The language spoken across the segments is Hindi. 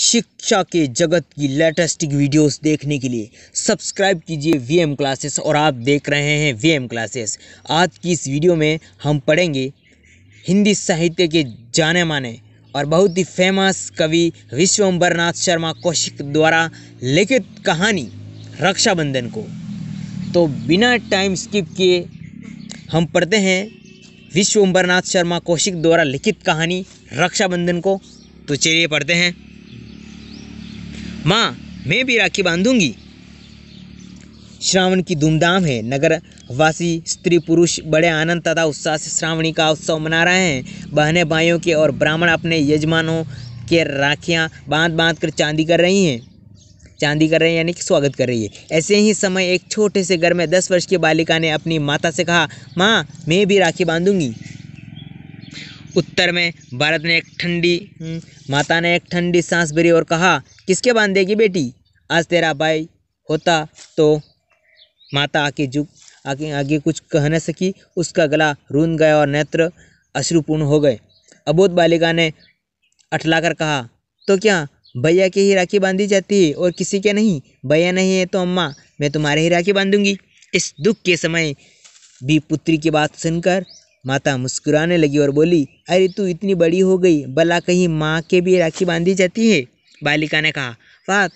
शिक्षा के जगत की लेटेस्ट वीडियोस देखने के लिए सब्सक्राइब कीजिए वीएम क्लासेस और आप देख रहे हैं वीएम क्लासेस आज की इस वीडियो में हम पढ़ेंगे हिंदी साहित्य के जाने माने और बहुत ही फेमस कवि विश्वम्बरनाथ शर्मा कौशिक द्वारा लिखित कहानी रक्षाबंधन को तो बिना टाइम स्किप किए हम पढ़ते हैं विश्व अम्बरनाथ शर्मा कौशिक द्वारा लिखित कहानी रक्षाबंधन को तो चलिए पढ़ते हैं माँ मैं भी राखी बांधूंगी श्रावण की धूमधाम है नगर वासी स्त्री पुरुष बड़े आनंद तथा उत्साह से श्रावणी का उत्सव मना रहे हैं बहने भाइयों के और ब्राह्मण अपने यजमानों के राखियाँ बांध बांध कर चांदी कर रही हैं चांदी कर रहे हैं यानी कि स्वागत कर रही है ऐसे ही समय एक छोटे से घर में दस वर्ष की बालिका ने अपनी माता से कहा माँ मैं भी राखी बांधूंगी उत्तर में भारत ने एक ठंडी हम्म, माता ने एक ठंडी सांस भरी और कहा किसके बांधेगी बेटी आज तेरा भाई होता तो माता आके झुक आगे आगे कुछ कह न सकी उसका गला रून गया और नेत्र अश्रुपूर्ण हो गए अबोध बालिका ने अठला कर कहा तो क्या भैया की ही राखी बांधी जाती है और किसी के नहीं भैया नहीं है तो अम्मा मैं तुम्हारे ही राखी बांधूंगी इस दुख के समय भी पुत्री की बात सुनकर माता मुस्कुराने लगी और बोली अरे तू इतनी बड़ी हो गई भला कहीं माँ के भी राखी बांधी जाती है बालिका ने कहा वाह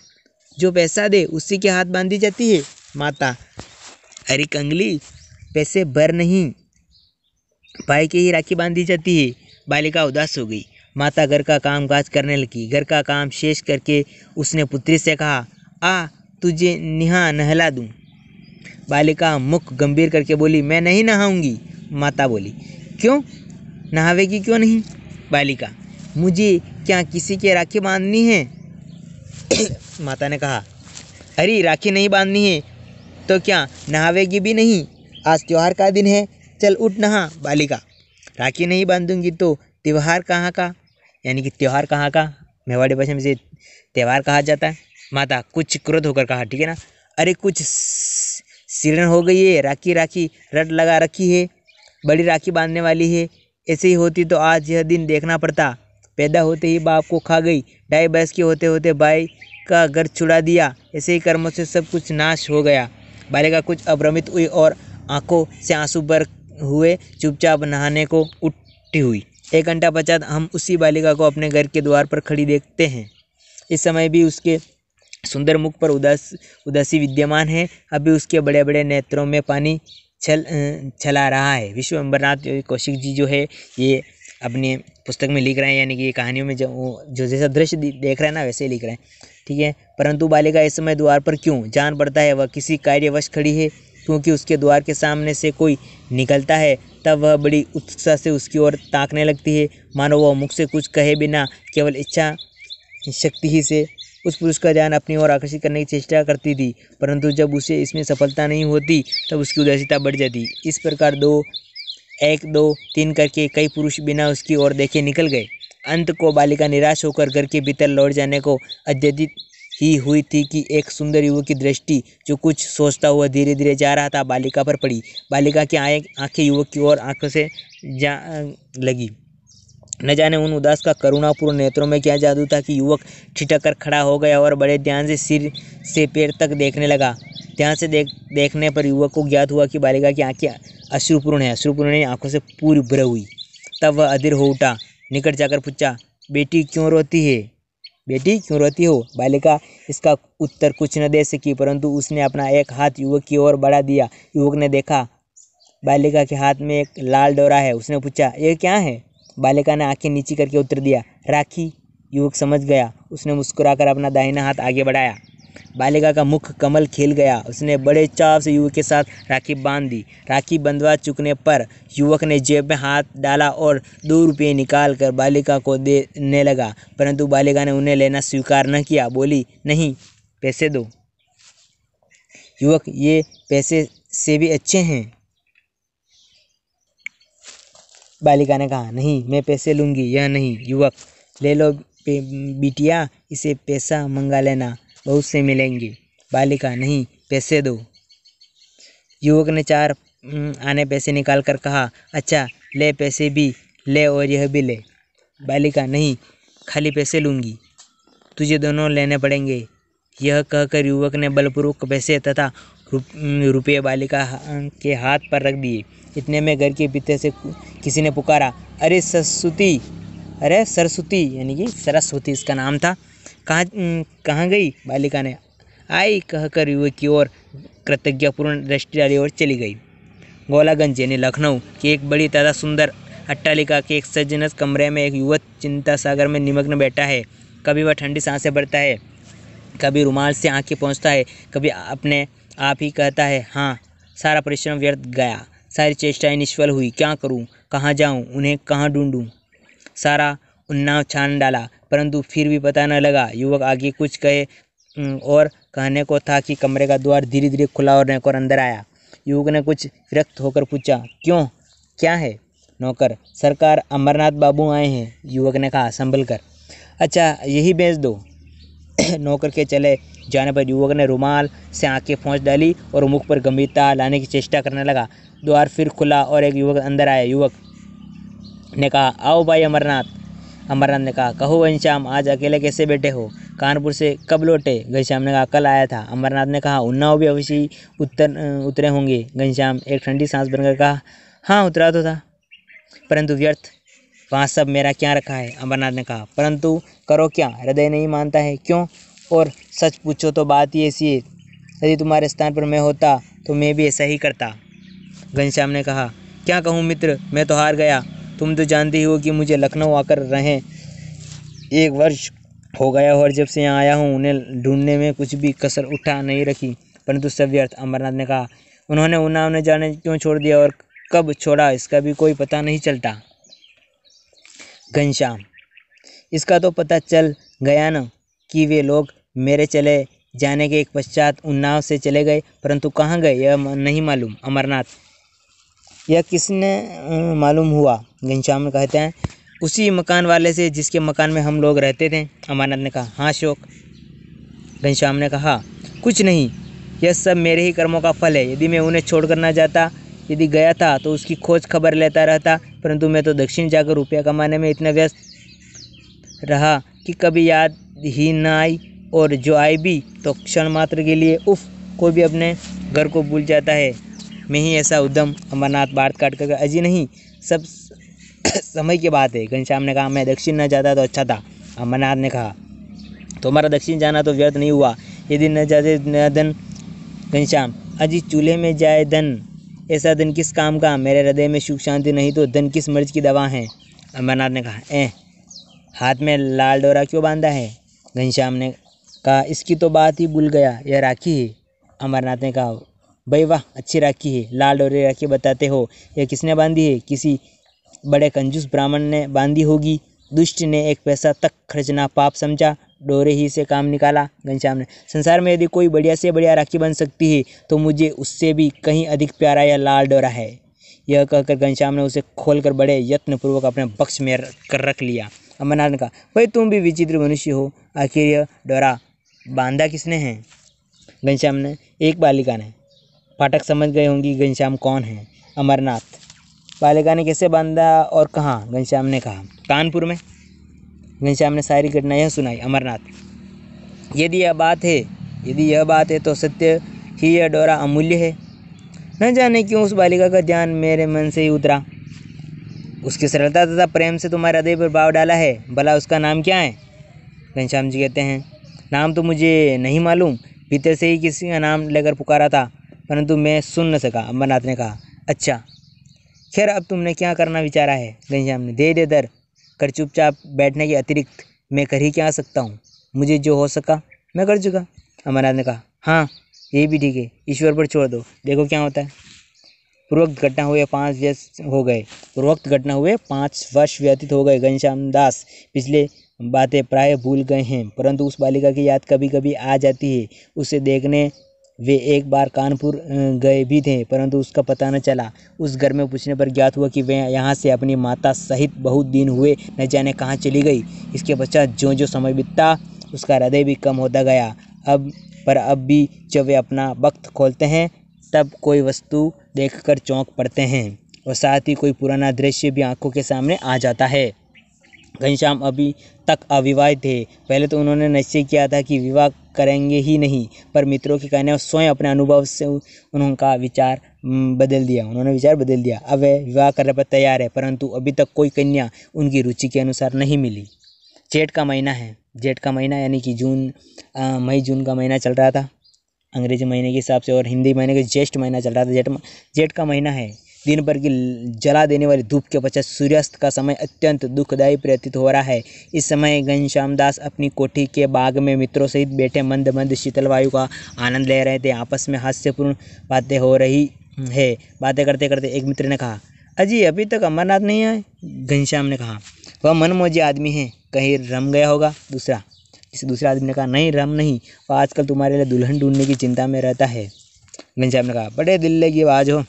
जो पैसा दे उसी के हाथ बांधी जाती है माता अरे कंगली पैसे भर नहीं भाई की ही राखी बांधी जाती है बालिका उदास हो गई माता घर का काम काज करने लगी घर का काम शेष करके उसने पुत्री से कहा आ तुझे नहा नहला दूँ बालिका मुख गंभीर करके बोली मैं नहीं नहाऊंगी माता बोली क्यों नहावेगी क्यों नहीं बालिका मुझे क्या किसी के राखी बांधनी है माता ने कहा अरे राखी नहीं बांधनी है तो क्या नहावेगी भी नहीं आज त्यौहार का दिन है चल उठ नहा बालिका राखी नहीं बांधूंगी तो त्यौहार कहाँ का यानी कि त्यौहार कहाँ का मेवाड़ी भाषा में से त्यौहार कहा जाता है माता कुछ क्रोध होकर कहा ठीक है ना अरे कुछ सिरन हो गई है राखी राखी रट लगा रखी है बड़ी राखी बांधने वाली है ऐसे ही होती तो आज यह दिन देखना पड़ता पैदा होते ही बाप को खा गई ढाई बरस के होते होते भाई का घर छुड़ा दिया ऐसे ही कर्मों से सब कुछ नाश हो गया बालिका कुछ अभ्रमित हुई और आंखों से आंसू भर हुए चुपचाप नहाने को उठी हुई एक घंटा पश्चात हम उसी बालिका को अपने घर के द्वार पर खड़ी देखते हैं इस समय भी उसके सुंदर मुख पर उदास उदासी विद्यमान है अभी उसके बड़े बड़े नेत्रों में पानी चल चला रहा है विश्व अम्बरनाथ कौशिक जी जो है ये अपने पुस्तक में लिख रहे हैं यानी कि ये कहानियों में जो जो जैसा दृश्य देख रहे हैं ना वैसे लिख रहे हैं ठीक है परंतु बालिका इस समय द्वार पर क्यों जान पड़ता है वह किसी कार्यवश खड़ी है क्योंकि उसके द्वार के सामने से कोई निकलता है तब वह बड़ी उत्साह से उसकी ओर ताकने लगती है मानो वह मुख से कुछ कहे बिना केवल इच्छा शक्ति ही से उस पुरुष का ध्यान अपनी ओर आकर्षित करने की चेष्टा करती थी परंतु जब उसे इसमें सफलता नहीं होती तब उसकी उदासीनता बढ़ जाती इस प्रकार दो एक दो तीन करके कई पुरुष बिना उसकी ओर देखे निकल गए अंत को बालिका निराश होकर घर के भीतर लौट जाने को अत्यधिक ही हुई थी कि एक सुंदर युवक की दृष्टि जो कुछ सोचता हुआ धीरे धीरे जा रहा था बालिका पर पड़ी बालिका की आए आँखें युवक की ओर आंखों से जा लगी न जाने उन उदास का करुणापूर्ण नेत्रों में क्या जादू था कि युवक ठिठक कर खड़ा हो गया और बड़े ध्यान से सिर से पैर तक देखने लगा ध्यान से देख देखने पर युवक को ज्ञात हुआ कि बालिका की आंखें अश्रुपूर्ण है अश्रुपूर्ण आंखों से पूरी भर हुई तब वह अधीर हो उठा निकट जाकर पूछा बेटी क्यों रोती है बेटी क्यों रोती हो बालिका इसका उत्तर कुछ न दे सकी परंतु उसने अपना एक हाथ युवक की ओर बढ़ा दिया युवक ने देखा बालिका के हाथ में एक लाल डोरा है उसने पूछा ये क्या है बालिका ने आंखें नीची करके उत्तर दिया राखी युवक समझ गया उसने मुस्कुराकर अपना दाहिना हाथ आगे बढ़ाया बालिका का मुख कमल खिल गया उसने बड़े चाव से युवक के साथ राखी बांध दी राखी बंधवा चुकने पर युवक ने जेब में हाथ डाला और दो रुपये निकाल कर बालिका को देने लगा परंतु बालिका ने उन्हें लेना स्वीकार न किया बोली नहीं पैसे दो युवक ये पैसे से भी अच्छे हैं बालिका ने कहा नहीं मैं पैसे लूँगी यह नहीं युवक ले लो बिटिया इसे पैसा मंगा लेना बहुत से मिलेंगे बालिका नहीं पैसे दो युवक ने चार आने पैसे निकाल कर कहा अच्छा ले पैसे भी ले और यह भी ले बालिका नहीं खाली पैसे लूँगी तुझे दोनों लेने पड़ेंगे यह कहकर युवक ने बलपूर्वक पैसे तथा रुपये बालिका के हाथ पर रख दिए इतने में घर के भीतर से किसी ने पुकारा अरे सरस्वती अरे सरस्वती यानी कि सरस्वती इसका नाम था कहाँ कहाँ गई बालिका ने आई कहकर युवक की ओर कृतज्ञपूर्ण दृष्टि डाली और चली गई गोलागंज यानी लखनऊ की एक बड़ी तथा सुंदर अट्टालिका के एक सज्जनस कमरे में एक युवक चिंता सागर में निमग्न बैठा है कभी वह ठंडी सांसें भरता है कभी रुमाल से आँखें पहुँचता है कभी अपने आप ही कहता है हाँ सारा परिश्रम व्यर्थ गया सारी चेष्टाएं निष्फल हुई क्या करूं कहाँ जाऊं उन्हें कहाँ ढूंढूं सारा उन्नाव छान डाला परंतु फिर भी पता न लगा युवक आगे कुछ कहे और कहने को था कि कमरे का द्वार धीरे धीरे खुला और नौकर अंदर आया युवक ने कुछ विरक्त होकर पूछा क्यों क्या है नौकर सरकार अमरनाथ बाबू आए हैं युवक ने कहा संभल कर अच्छा यही बेच दो नौकर के चले जाने पर युवक ने रुमाल से आंखें फोच डाली और मुख पर गंभीरता लाने की चेष्टा करने लगा द्वार फिर खुला और एक युवक अंदर आया युवक ने कहा आओ भाई अमरनाथ अमरनाथ ने कहा कहो घनश्याम आज अकेले कैसे बैठे हो कानपुर से कब लौटे घनश्याम ने कहा कल आया था अमरनाथ ने कहा उन्नाव भी अवश्य उत्तर उतरे होंगे घनश्याम एक ठंडी सांस बनकर कहा हाँ उतरा तो था परंतु व्यर्थ वहाँ सब मेरा क्या रखा है अमरनाथ ने कहा परंतु करो क्या हृदय नहीं मानता है क्यों और सच पूछो तो बात ही ऐसी है यदि तुम्हारे स्थान पर मैं होता तो मैं भी ऐसा ही करता घनश्याम ने कहा क्या कहूँ मित्र मैं तो हार गया तुम तो जानते ही हो कि मुझे लखनऊ आकर रहें एक वर्ष हो गया और जब से यहाँ आया हूँ उन्हें ढूंढने में कुछ भी कसर उठा नहीं रखी परंतु सब व्यर्थ अमरनाथ ने कहा उन्होंने उन्ना उन्हें जाने क्यों छोड़ दिया और कब छोड़ा इसका भी कोई पता नहीं चलता घनश्याम इसका तो पता चल गया न कि वे लोग मेरे चले जाने के एक पश्चात उन्नाव से चले गए परंतु कहाँ गए यह नहीं मालूम अमरनाथ यह किसने अं, मालूम हुआ घनश्याम कहते हैं उसी मकान वाले से जिसके मकान में हम लोग रहते थे अमरनाथ ने कहा हाँ शोक घनश्याम ने कहा कुछ नहीं यह सब मेरे ही कर्मों का फल है यदि मैं उन्हें कर ना जाता यदि गया था तो उसकी खोज खबर लेता रहता परंतु मैं तो दक्षिण जाकर रुपया कमाने में इतना व्यस्त रहा कि कभी याद ही न आई और जो आई भी तो क्षण मात्र के लिए उफ कोई भी अपने घर को भूल जाता है मैं ही ऐसा उद्यम अमरनाथ बाढ़ काट कर अजी नहीं सब समय की बात है घनश्याम ने कहा मैं दक्षिण न जाता तो अच्छा था अमरनाथ ने कहा तुम्हारा दक्षिण जाना तो व्यर्थ नहीं हुआ यदि न जाते न धन घनश्याम अजी चूल्हे में जाए धन ऐसा धन किस काम का मेरे हृदय में सुख शांति नहीं तो धन किस मर्ज की दवा है अमरनाथ ने कहा ए हाथ में लाल डोरा क्यों बांधा है घनश्याम ने कहा इसकी तो बात ही भूल गया यह राखी है अमरनाथ ने कहा भाई वाह अच्छी राखी है लाल डोरे राखी बताते हो यह किसने बांधी है किसी बड़े कंजूस ब्राह्मण ने बांधी होगी दुष्ट ने एक पैसा तक खर्चना पाप समझा डोरे ही से काम निकाला घनश्याम ने संसार में यदि कोई बढ़िया से बढ़िया राखी बन सकती है तो मुझे उससे भी कहीं अधिक प्यारा या लाल डोरा है यह कहकर घनश्याम ने उसे खोलकर बड़े यत्नपूर्वक अपने बक्स में कर रख लिया अमरनाथ ने कहा भाई तुम भी विचित्र मनुष्य हो आखिर यह डोरा बांधा किसने है घनश्याम ने एक बालिका ने पाठक समझ गए होंगी घनश्याम कौन है अमरनाथ बालिका ने कैसे बांधा और कहाँ घनश्याम ने कहा कानपुर में घनश्याम ने सारी घटना यह सुनाई अमरनाथ यदि यह बात है यदि यह बात है तो सत्य ही यह डोरा अमूल्य है न जाने क्यों उस बालिका का ध्यान मेरे मन से ही उतरा उसकी सरलता तथा प्रेम से तुम्हारे हृदय पर भाव डाला है भला उसका नाम क्या है घनश्याम जी कहते हैं नाम तो मुझे नहीं मालूम भीतर से ही किसी का नाम लेकर पुकारा था परंतु मैं सुन न सका अमरनाथ ने कहा अच्छा खैर अब तुमने क्या करना विचारा है घनश्याम ने धीरे दर कर चुपचाप बैठने के अतिरिक्त मैं कर ही क्या सकता हूँ मुझे जो हो सका मैं कर चुका अमरनाथ ने कहा हाँ ये भी ठीक है ईश्वर पर छोड़ दो देखो क्या होता है पूर्वोक्त घटना हुए पाँच वर्ष हो गए पूर्वोक्त घटना हुए पाँच वर्ष व्यतीत हो गए घनश्याम दास पिछले बातें प्राय भूल गए हैं परंतु उस बालिका की याद कभी कभी आ जाती है उसे देखने वे एक बार कानपुर गए भी थे परंतु उसका पता न चला उस घर में पूछने पर ज्ञात हुआ कि वे यहाँ से अपनी माता सहित बहुत दिन हुए न जाने कहाँ चली गई इसके पश्चात जो जो समय बीतता उसका हृदय भी कम होता गया अब पर अब भी जब वे अपना वक्त खोलते हैं तब कोई वस्तु देखकर चौंक पड़ते हैं और साथ ही कोई पुराना दृश्य भी आंखों के सामने आ जाता है घनश्याम अभी तक अविवाहित थे पहले तो उन्होंने निश्चय किया था कि विवाह करेंगे ही नहीं पर मित्रों के कहने स्वयं अपने अनुभव से उनका विचार बदल दिया उन्होंने विचार बदल दिया अब वह विवाह करने पर तैयार है परंतु अभी तक कोई कन्या उनकी रुचि के अनुसार नहीं मिली जेठ का महीना है जेठ का महीना यानी कि जून मई जून का महीना चल रहा था अंग्रेजी महीने के हिसाब से और हिंदी महीने के ज्येष्ठ महीना चल रहा था जेठ जेठ का महीना है दिन भर की जला देने वाली धूप के पश्चात सूर्यास्त का समय अत्यंत दुखदायी प्रतीत हो रहा है इस समय घनश्याम दास अपनी कोठी के बाग में मित्रों सहित बैठे मंद मंद शीतल वायु का आनंद ले रहे थे आपस में हास्यपूर्ण बातें हो रही है बातें करते करते एक मित्र ने कहा अजी अभी तक अमरनाथ नहीं आए घनश्याम ने कहा वह मनमोजी आदमी है कहीं रम गया होगा दूसरा किसी दूसरे आदमी ने कहा नहीं रम नहीं वह आजकल तुम्हारे लिए दुल्हन ढूंढने की चिंता में रहता है घनश्याम ने कहा बड़े दिल्ली की आवाज़ हो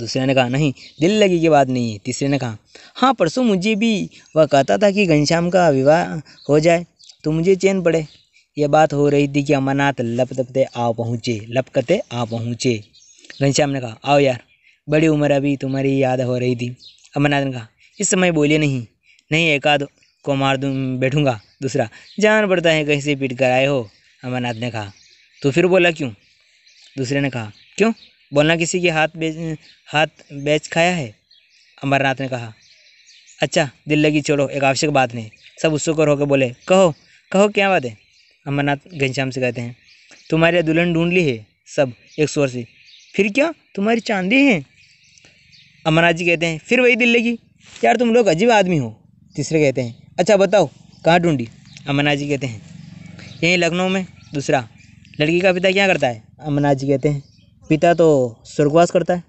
दूसरे ने कहा नहीं दिल लगी की बात नहीं है तीसरे ने कहा हाँ परसों मुझे भी वह कहता था कि घनश्याम का विवाह हो जाए तो मुझे चैन पड़े यह बात हो रही थी कि अमरनाथ लपदपते आ पहुँचे लपकते आ पहुँचे घनश्याम ने कहा आओ यार बड़ी उम्र अभी तुम्हारी याद हो रही थी अमरनाथ ने कहा इस समय बोले नहीं नहीं आध को मार दूँ बैठूँगा दूसरा जान पड़ता है कहीं से पीट कर आए हो अमरनाथ ने कहा तो फिर बोला क्यों दूसरे ने कहा क्यों बोलना किसी के हाथ बेच हाथ बेच खाया है अमरनाथ ने कहा अच्छा दिल लगी छोड़ो एक आवश्यक बात नहीं सब उत्सुक होकर बोले कहो कहो क्या बात है अमरनाथ घनश्याम से कहते हैं तुम्हारे दुल्हन ढूंढ ली है सब एक शोर से फिर क्या तुम्हारी चांदी है अमरनाथ जी कहते हैं फिर वही दिल लगी यार तुम लोग अजीब आदमी हो तीसरे कहते हैं अच्छा बताओ कहाँ ढूंढी अमरनाथ जी कहते हैं यहीं लखनऊ में दूसरा लड़की का पिता क्या करता है अमरनाथ जी कहते हैं पिता तो स्वर्गवास करता है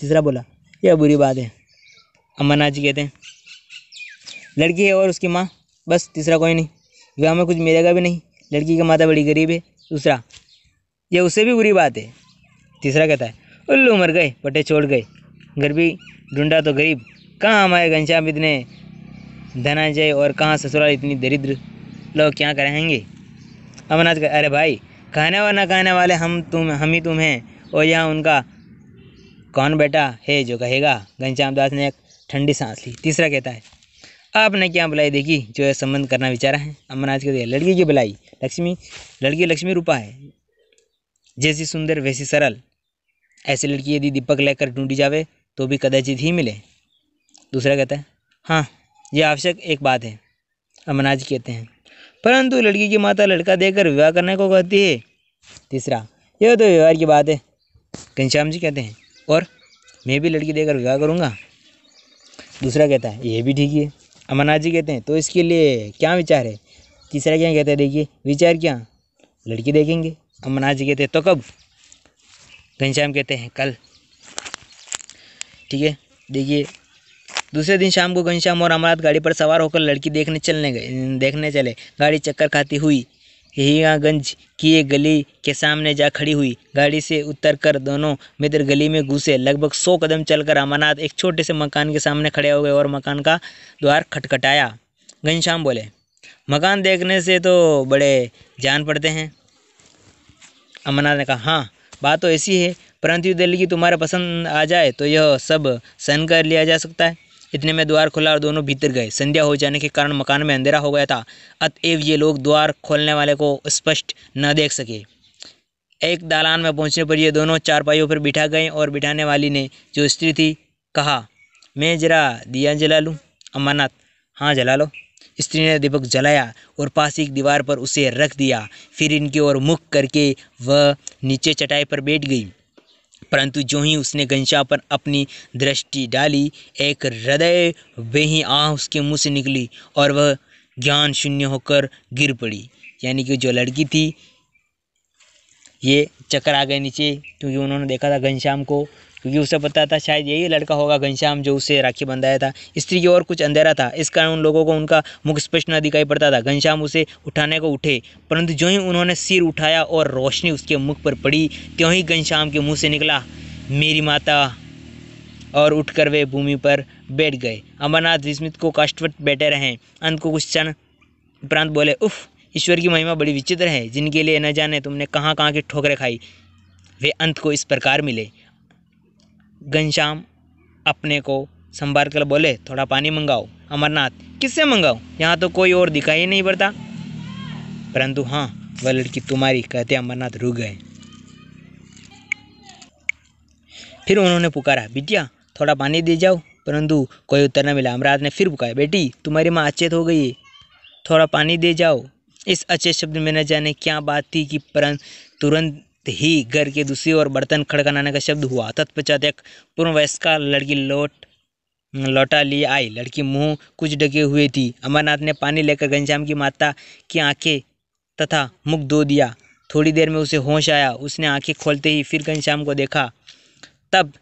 तीसरा बोला यह बुरी बात है अमरनाथ जी कहते हैं लड़की है और उसकी माँ बस तीसरा कोई नहीं विवाह में कुछ मिलेगा भी नहीं लड़की की माता बड़ी गरीब है दूसरा यह उससे भी बुरी बात है तीसरा कहता है उल्लू मर गए पटे छोड़ गए घर भी ढूंढा तो गरीब कहाँ हमारे घनश्याम इतने धनाजय और कहाँ ससुराल इतनी दरिद्र लोग क्या करेंगे अमरनाथ अरे भाई खाने और ना खाने वाले हम तुम हम ही तुम हैं और यहाँ उनका कौन बेटा है जो कहेगा घनश्याम दास ने एक ठंडी सांस ली तीसरा कहता है आपने क्या बुलाई देखी जो यह संबंध करना विचारा है अमरनाथ कहते हैं लड़की की बुलाई लक्ष्मी लड़की लक्ष्मी रूपा है जैसी सुंदर वैसी सरल ऐसी लड़की यदि दीपक लेकर ढूंढी जावे तो भी कदाचित ही मिले दूसरा कहता है हाँ यह आवश्यक एक बात है अमरनाथ कहते हैं परंतु लड़की की माता लड़का देकर विवाह करने को कहती है तीसरा यह तो व्यवहार की बात है घनश्याम जी कहते हैं और मैं भी लड़की देकर विवाह करूँगा दूसरा कहता है ये भी ठीक है अमरनाथ जी कहते हैं तो इसके लिए क्या विचार है तीसरा क्या कहता है देखिए विचार क्या लड़की देखेंगे अमरनाथ जी कहते हैं तो कब घनश्याम कहते हैं कल ठीक है देखिए दूसरे दिन शाम को घनश्याम और अमरनाथ गाड़ी पर सवार होकर लड़की देखने चलने गए देखने चले गाड़ी चक्कर खाती हुई यहियागंज की एक गली के सामने जा खड़ी हुई गाड़ी से उतरकर दोनों मित्र गली में घुसे लगभग सौ कदम चलकर अमरनाथ एक छोटे से मकान के सामने खड़े हो गए और मकान का द्वार खटखटाया घनश्याम बोले मकान देखने से तो बड़े जान पड़ते हैं अमरनाथ ने कहा हाँ बात तो ऐसी है परंतु दिल्ली की तुम्हारा पसंद आ जाए तो यह सब सहन कर लिया जा सकता है इतने में द्वार खुला और दोनों भीतर गए संध्या हो जाने के कारण मकान में अंधेरा हो गया था अतएव ये लोग द्वार खोलने वाले को स्पष्ट न देख सके एक दालान में पहुंचने पर ये दोनों चारपाइयों पर बिठा गए और बिठाने वाली ने जो स्त्री थी कहा मैं जरा दिया जला लूँ अमरनाथ हाँ जला लो स्त्री ने दीपक जलाया और पास एक दीवार पर उसे रख दिया फिर इनकी ओर मुख करके वह नीचे चटाई पर बैठ गई परंतु जो ही उसने गंशा पर अपनी दृष्टि डाली एक हृदय वही आह उसके मुंह से निकली और वह ज्ञान शून्य होकर गिर पड़ी यानी कि जो लड़की थी ये चक्कर आ गए नीचे क्योंकि उन्होंने देखा था घनश्याम को क्योंकि उसे पता था शायद यही लड़का होगा घनश्याम जो उसे राखी बंधाया था स्त्री की ओर कुछ अंधेरा था इस कारण उन लोगों को उनका मुख स्पष्ट न दिखाई पड़ता था घनश्याम उसे उठाने को उठे परंतु जो ही उन्होंने सिर उठाया और रोशनी उसके मुख पर पड़ी त्यों ही घनश्याम के मुँह से निकला मेरी माता और उठकर वे भूमि पर बैठ गए अमरनाथ विस्मित को काष्टवट बैठे रहे अंत को कुछ क्षण उपरांत बोले उफ ईश्वर की महिमा बड़ी विचित्र है जिनके लिए न जाने तुमने कहाँ कहाँ की ठोकरें खाई वे अंत को इस प्रकार मिले घनश्याम अपने को संभाल कर बोले थोड़ा पानी मंगाओ अमरनाथ किससे मंगाओ यहाँ तो कोई और दिखाई ही नहीं पड़ता परंतु हाँ वह लड़की तुम्हारी कहते अमरनाथ रुक गए फिर उन्होंने पुकारा बिटिया थोड़ा पानी दे जाओ परंतु कोई उत्तर न मिला अमरनाथ ने फिर पुकारा बेटी तुम्हारी माँ अचेत तो हो गई थोड़ा पानी दे जाओ इस अच्छे शब्द में न जाने क्या बात थी कि परंतु तुरंत तो ही घर के दूसरी ओर बर्तन खड़कनाने का शब्द हुआ तत्पश्चात एक पूर्ण लड़की लौट लौटा लिए आई लड़की मुंह कुछ ढके हुए थी अमरनाथ ने पानी लेकर घनश्याम की माता की आंखें तथा मुख धो दिया थोड़ी देर में उसे होश आया उसने आंखें खोलते ही फिर घनश्याम को देखा तब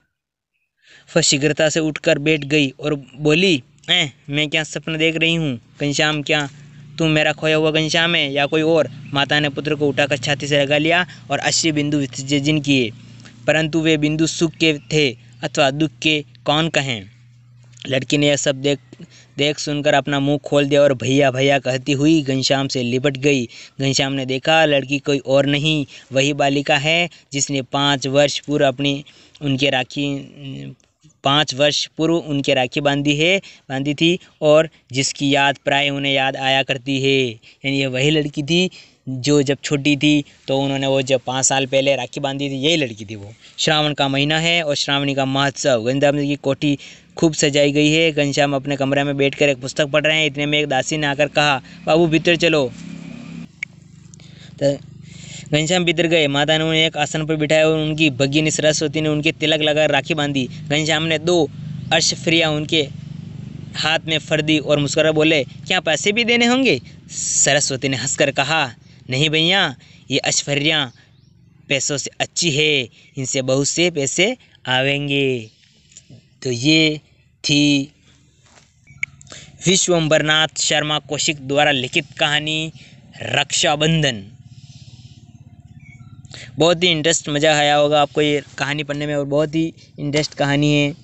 वह शीघ्रता से उठकर बैठ गई और बोली ए मैं क्या सपना देख रही हूँ घनश्याम क्या तुम मेरा खोया हुआ घनश्याम है या कोई और माता ने पुत्र को उठाकर छाती से लगा लिया और अस्सी बिंदु विसर्जन किए परंतु वे बिंदु सुख के थे अथवा दुख के कौन कहें लड़की ने यह सब देख देख सुनकर अपना मुंह खोल दिया और भैया भैया कहती हुई घनश्याम से लिपट गई घनश्याम ने देखा लड़की कोई और नहीं वही बालिका है जिसने पाँच वर्ष पूर्व अपनी उनके राखी पाँच वर्ष पूर्व उनके राखी बांधी है बांधी थी और जिसकी याद प्राय उन्हें याद आया करती है यानी ये वही लड़की थी जो जब छोटी थी तो उन्होंने वो जब पाँच साल पहले राखी बांधी थी यही लड़की थी वो श्रावण का महीना है और श्रावणी का महोत्सव गंजाम की कोठी खूब सजाई गई है घनश्याम अपने कमरे में बैठकर एक पुस्तक पढ़ रहे हैं इतने में एक दासी ने आकर कहा बाबू भीतर चलो तो घनश्याम बिदर गए माता ने उन्हें एक आसन पर बिठाया और उनकी भगिनी सरस्वती ने उनके तिलक लगाकर राखी बांधी घनश्याम ने दो अर्शफ्रिया उनके हाथ में फर्दी और मुस्कुरा बोले क्या पैसे भी देने होंगे सरस्वती ने हंसकर कहा नहीं भैया ये अश्वर्या पैसों से अच्छी है इनसे बहुत से पैसे आवेंगे तो ये थी विश्वम्बरनाथ शर्मा कौशिक द्वारा लिखित कहानी रक्षाबंधन बहुत ही इंटरेस्ट मज़ा आया होगा आपको ये कहानी पढ़ने में और बहुत ही इंटरेस्ट कहानी है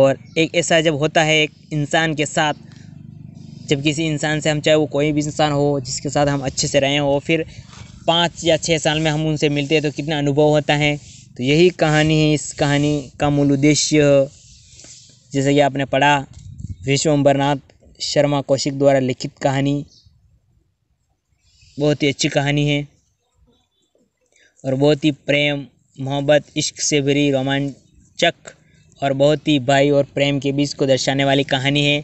और एक ऐसा जब होता है एक इंसान के साथ जब किसी इंसान से हम चाहे वो कोई भी इंसान हो जिसके साथ हम अच्छे से रहे हो फिर पाँच या छः साल में हम उनसे मिलते हैं तो कितना अनुभव होता है तो यही कहानी है इस कहानी का मूल उद्देश्य जैसे कि आपने पढ़ा विश्व अम्बरनाथ शर्मा कौशिक द्वारा लिखित कहानी बहुत ही अच्छी कहानी है और बहुत ही प्रेम मोहब्बत इश्क से भरी रोमांचक और बहुत ही भाई और प्रेम के बीच को दर्शाने वाली कहानी है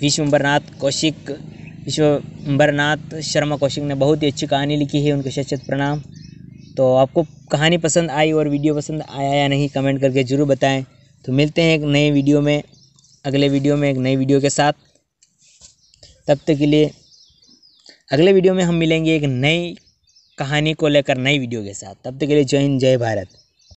विश्वम्बरनाथ कौशिक विश्वम्बरनाथ शर्मा कौशिक ने बहुत ही अच्छी कहानी लिखी है उनके शत प्रणाम तो आपको कहानी पसंद आई और वीडियो पसंद आया या नहीं कमेंट करके ज़रूर बताएं तो मिलते हैं एक नए वीडियो में अगले वीडियो में एक नई वीडियो के साथ तब तक के लिए अगले वीडियो में हम मिलेंगे एक नई कहानी को लेकर नई वीडियो के साथ तब तक के लिए जय हिंद जय भारत